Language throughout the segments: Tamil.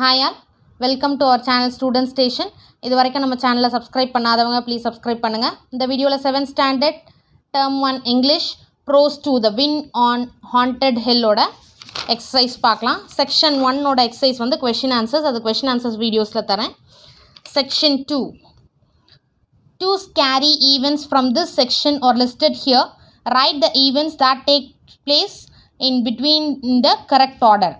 Hi all welcome to our channel student station இது வரைக்கும் நம்ம சேனலை சப்ஸ்கிரைப் பண்ணாதவங்க ப்ளீஸ் சப்ஸ்கிரைப் பண்ணுங்கள் இந்த வீடியோவில் seventh standard term one English prose to the wind on haunted ஹெல்லோட எக்ஸசைஸ் பார்க்கலாம் செக்ஷன் ஒன்னோட எக்ஸசைஸ் வந்து கொஷின் ஆன்சர்ஸ் அது கொஷின் ஆன்சர்ஸ் வீடியோஸில் தரேன் section two two scary events from this section are listed here write the events that take place in between in the correct order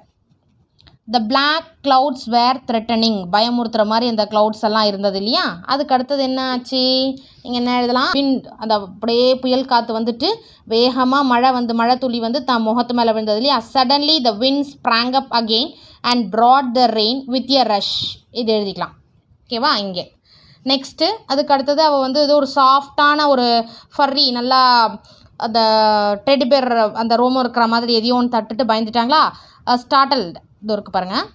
the black clouds were threatening பயமுறுத்துகிற மாதிரி அந்த க்ளவுட்ஸ் எல்லாம் இருந்தது இல்லையா அதுக்கு அடுத்தது என்ன ஆச்சு நீங்கள் என்ன எழுதலாம் விண்ட் அந்த அப்படியே புயல் காற்று வந்துட்டு வேகமாக மழை வந்து மழை துளி வந்து தான் முகத்து மேலே விழுந்தது இல்லையா suddenly the wind sprang up again and brought the rain with a rush இது எழுதிக்கலாம் ஓகேவா இங்கே நெக்ஸ்ட்டு அதுக்கு அடுத்தது அவள் வந்து இது ஒரு சாஃப்டான ஒரு ஃபர்ரி நல்லா அந்த டெடிபேர் அந்த ரோமோ இருக்கிற மாதிரி எதையோ ஒன்று தட்டுட்டு பயந்துட்டாங்களா ஸ்டார்டல்டு இது இருக்குது பாருங்கள்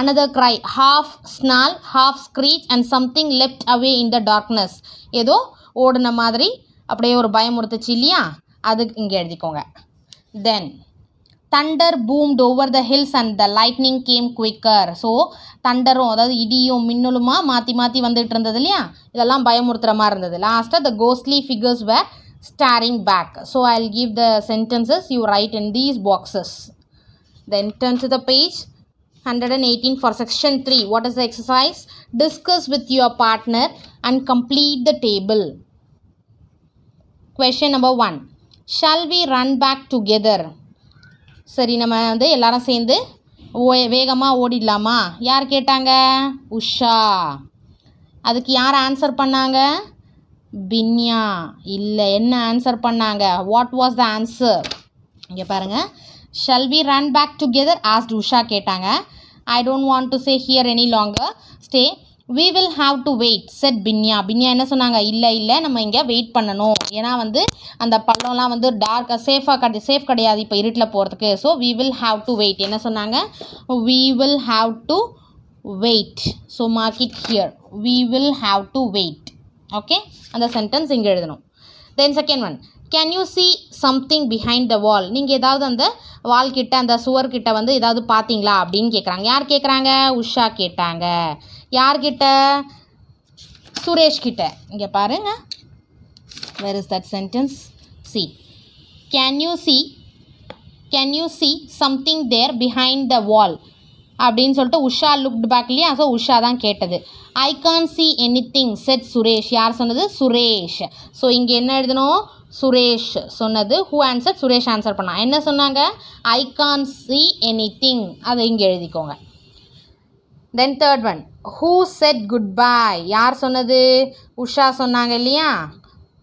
another cry half snarl half screech and something left away in the darkness ஏதோ ஓடின மாதிரி அப்படியே ஒரு பயமுறுத்துச்சு இல்லையா அது இங்கே எழுதிக்கோங்க then thunder boomed over the hills and the lightning came quicker so தண்டரும் அதாவது இடியும் மின்னலுமா மாற்றி மாற்றி வந்துட்டு இருந்தது இல்லையா இதெல்லாம் பயமுறுத்துகிற மாதிரி இருந்தது லாஸ்ட்டாக the ghostly figures were staring back so I give the sentences you write in these boxes Then turn to the page 118 for section 3. What is the exercise? Discuss with your partner and complete the table. Question number 1. Shall we run back together? சரி நம்ம வந்து எல்லாரும் சேர்ந்து வேகமாக ஓடிடலாமா யார் கேட்டாங்க உஷா அதுக்கு யார் ஆன்சர் பண்ணாங்க பின்யா இல்லை என்ன ஆன்சர் பண்ணாங்க வாட் வாஸ் த ஆன்சர் இங்கே பாருங்கள் shall we run back together asked Usha கேட்டாங்க I don't want to say here any longer stay we will have to wait said Binya Binya என்ன சொன்னாங்க இல்லை இல்லை நம்ம இங்கே வெயிட் பண்ணணும் ஏன்னா வந்து அந்த பள்ளம்லாம் வந்து டார்க்காக சேஃபாக கிடை சேஃப் கிடையாது இப்போ இருட்டில் போகிறதுக்கு so we will have to wait என்ன சொன்னாங்க we will have to wait so mark it here we will have to wait okay அந்த சென்டென்ஸ் இங்கே எழுதணும் then second one can you see something behind the wall நீங்கள் ஏதாவது அந்த வால்கிட்ட அந்த சுவர் கிட்ட வந்து ஏதாவது பார்த்தீங்களா அப்படின்னு கேட்குறாங்க யார் கேட்குறாங்க உஷா கேட்டாங்க யார்கிட்ட சுரேஷ்கிட்ட இங்கே பாருங்க where is that sentence see can you see can you see something there behind the wall அப்படின்னு சொல்லிட்டு உஷா லுக்டு பேக் இல்லையா ஸோ உஷா தான் கேட்டது I can't see anything said Suresh யார் சொன்னது சுரேஷ் ஸோ இங்கே என்ன எழுதணும் சுரேஷ் சொன்னது ஹூ ஆன்சர் சுரேஷ் ஆன்சர் பண்ணா என்ன சொன்னாங்க I can't see anything அதை இங்கே எழுதிக்கோங்க then third one who said goodbye யார் சொன்னது உஷா சொன்னாங்க இல்லையா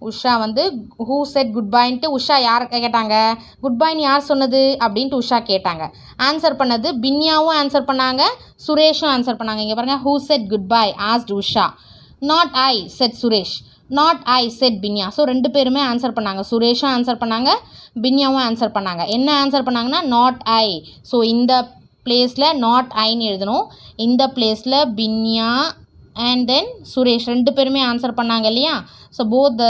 உஷா வந்து ஹூ செட் குட் பைன்ட்டு உஷா யார் கேட்டாங்க குட் பைன் யார் சொன்னது அப்படின்ட்டு உஷா கேட்டாங்க ஆன்சர் பண்ணது பின்யாவும் ஆன்சர் பண்ணாங்க சுரேஷும் ஆன்சர் பண்ணாங்க இங்கே பாருங்கள் who said goodbye asked Usha not I said Suresh not I said Binya so ரெண்டு பேருமே ஆன்சர் பண்ணாங்க சுரேஷும் ஆன்சர் பண்ணாங்க பின்யாவும் ஆன்சர் பண்ணாங்க என்ன ஆன்சர் பண்ணாங்கன்னா நாட் ஐ ஸோ இந்த பிளேஸில் நாட் ஐன்னு எழுதணும் இந்த பிளேஸில் பின்யா அண்ட் தென் சுரேஷ் ரெண்டு பேருமே ஆன்சர் பண்ணாங்க இல்லையா so both the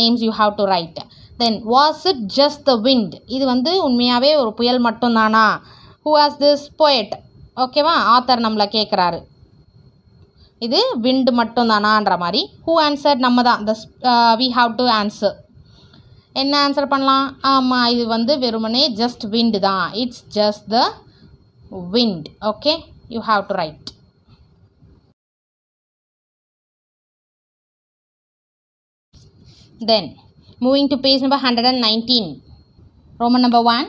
names you have to write then was it just the wind இது வந்து உண்மையாகவே ஒரு புயல் மட்டும்தானா ஹூ ஹாஸ் திஸ் போயட் ஓகேவா ஆத்தர் நம்மளை கேட்குறாரு இது விண்டு மட்டும்தானான்ற மாதிரி ஹூ ஆன்சர் நம்ம தான் the we have to answer என்ன ஆன்சர் பண்ணலாம் ஆமாம் இது வந்து வெறுமனே ஜஸ்ட் விண்டு தான் it's just the wind okay you have to write Then moving to page number 119. Roman number 1.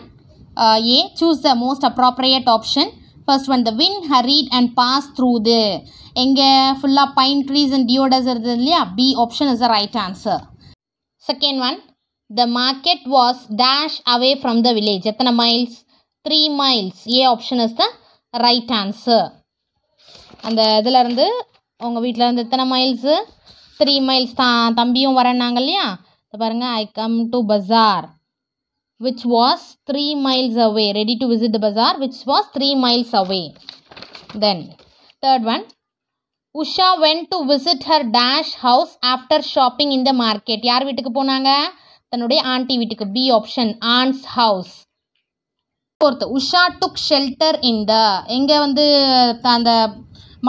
Uh, A. Choose the most appropriate option. First one the wind hurried and passed through து எங்கே ஃபுல்லாக பைன் ட்ரீஸ் அண்ட் டியோடர்ஸ் இருந்தது இல்லையா B option is a right answer second one the market was dash away from the village எத்தனை miles three miles A option is the right answer அந்த இதிலேருந்து உங்கள் இருந்து எத்தனை மைல்ஸு த்ரீ மைல்ஸ் தான் தம்பியும் வரேன்னாங்க இல்லையா பாருங்கள் I come to bazaar which was three miles away ready to visit the bazaar which was three miles away then third one Usha went to visit her dash house after shopping in the market யார் வீட்டுக்கு போனாங்க தன்னுடைய ஆண்டி வீட்டுக்கு B option aunt's house fourth Usha took shelter in the எங்கே வந்து அந்த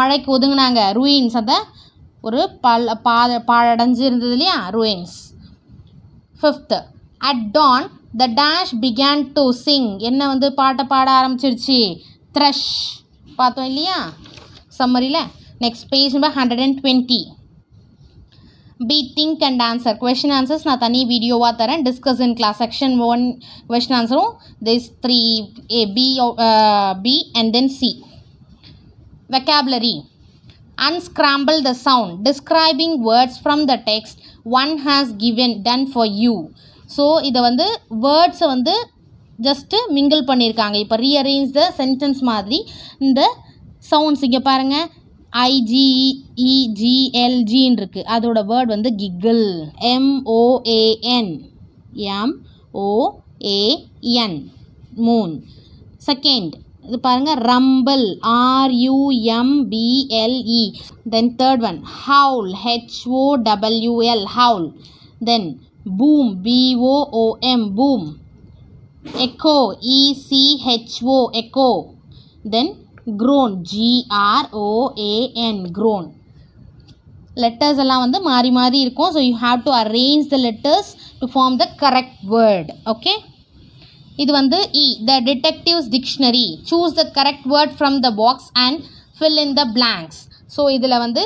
மழைக்கு ஒதுங்கினாங்க ரூயின்ஸ் அந்த ஒரு பல் பாத பாழடைஞ்சு இருந்தது இல்லையா ruins fifth at dawn the dash began to sing என்ன வந்து பாட்டை பாட ஆரம்பிச்சிருச்சு த்ரெஷ் பார்த்தோம் இல்லையா சம்மரியில் next page number hundred and twenty B think and answer question answers நான் தனி வீடியோவாக தரேன் discuss in class section one question ஆன்சரும் this three A B B and then C vocabulary Unscramble the sound Describing words from the text one has given done for you so இதை வந்து வேர்ட்ஸை வந்து ஜஸ்ட்டு மிங்கிள் பண்ணியிருக்காங்க இப்போ ரீஅரேஞ்ச் த சென்டென்ஸ் மாதிரி இந்த சவுண்ட்ஸ் இங்கே பாருங்கள் ஐஜிஇஜிஎல்ஜின்னு e இருக்குது அதோட வேர்ட் வந்து giggle M O A N M O A N moan second இது பாருங்கள் rumble R U M B L E then third one howl H O W L howl then boom B O O M boom echo E C H O echo then groan G R O A N groan letters எல்லாம் வந்து மாறி மாறி இருக்கும் so you have to arrange the letters to form the correct word okay இது வந்து E the detectives dictionary choose the correct word from the box and fill in the blanks so இதில் வந்து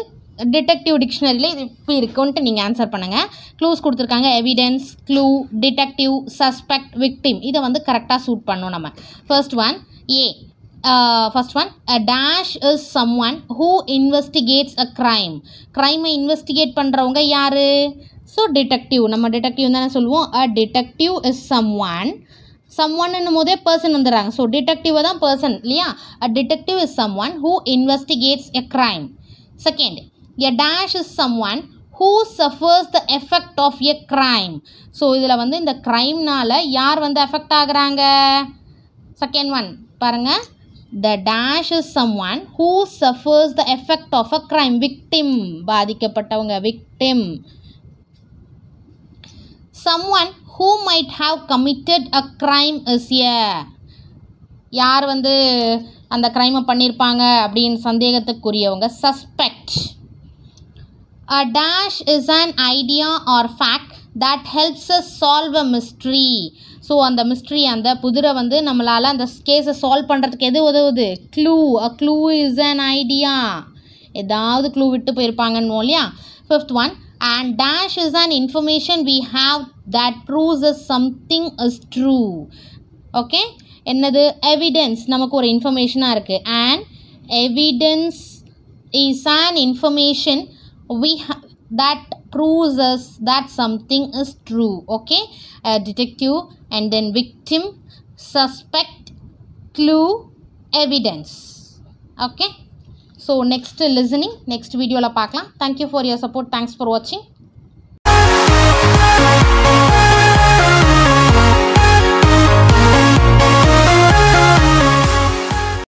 டிடெக்டிவ் டிக்ஷனரியில் இது இப்படி இருக்குன்ட்டு நீங்கள் ஆன்சர் பண்ணுங்கள் க்ளூஸ் கொடுத்துருக்காங்க evidence clue detective suspect victim இதை வந்து கரெக்டாக சூட் பண்ணணும் நம்ம first one A first one a dash is someone who investigates a crime க்ரைமை இன்வெஸ்டிகேட் பண்ணுறவங்க யார் ஸோ டிடெக்டிவ் நம்ம டிடெக்டிவ் தானே சொல்லுவோம் a detective is someone some ஒன்னும் போதே பர்சன் வந்துடுறாங்க ஸோ டிடெக்டிவ் தான் பர்சன் இல்லையா a detective is someone who investigates a crime second a dash is someone who suffers the effect of a crime so இதில் வந்து இந்த க்ரைம்னால் யார் வந்து எஃபெக்ட் ஆகுறாங்க செகண்ட் ஒன் பாருங்க the dash is someone who suffers the effect of a crime victim பாதிக்கப்பட்டவங்க victim one who might have committed a crime is A யார் வந்து அந்த க்ரைமை பண்ணியிருப்பாங்க அப்படின்னு சந்தேகத்துக்குரியவங்க suspect a dash is an idea or fact that helps us solve a mystery so அந்த மிஸ்ட்ரி அந்த புதிரை வந்து நம்மளால் அந்த கேஸை சால்வ் பண்ணுறதுக்கு எது உதவுது clue a clue is an idea ஏதாவது க்ளூ விட்டு போயிருப்பாங்கன்னு இல்லையா fifth one and dash is an information we have that proves us something is true okay another evidence நமக்கு information இன்ஃபர்மேஷனாக ah and evidence is an information we that proves us that something is true okay a detective and then victim suspect clue evidence okay so next listening next வீடியோவில் பார்க்கலாம் thank you for your support thanks for வாட்சிங்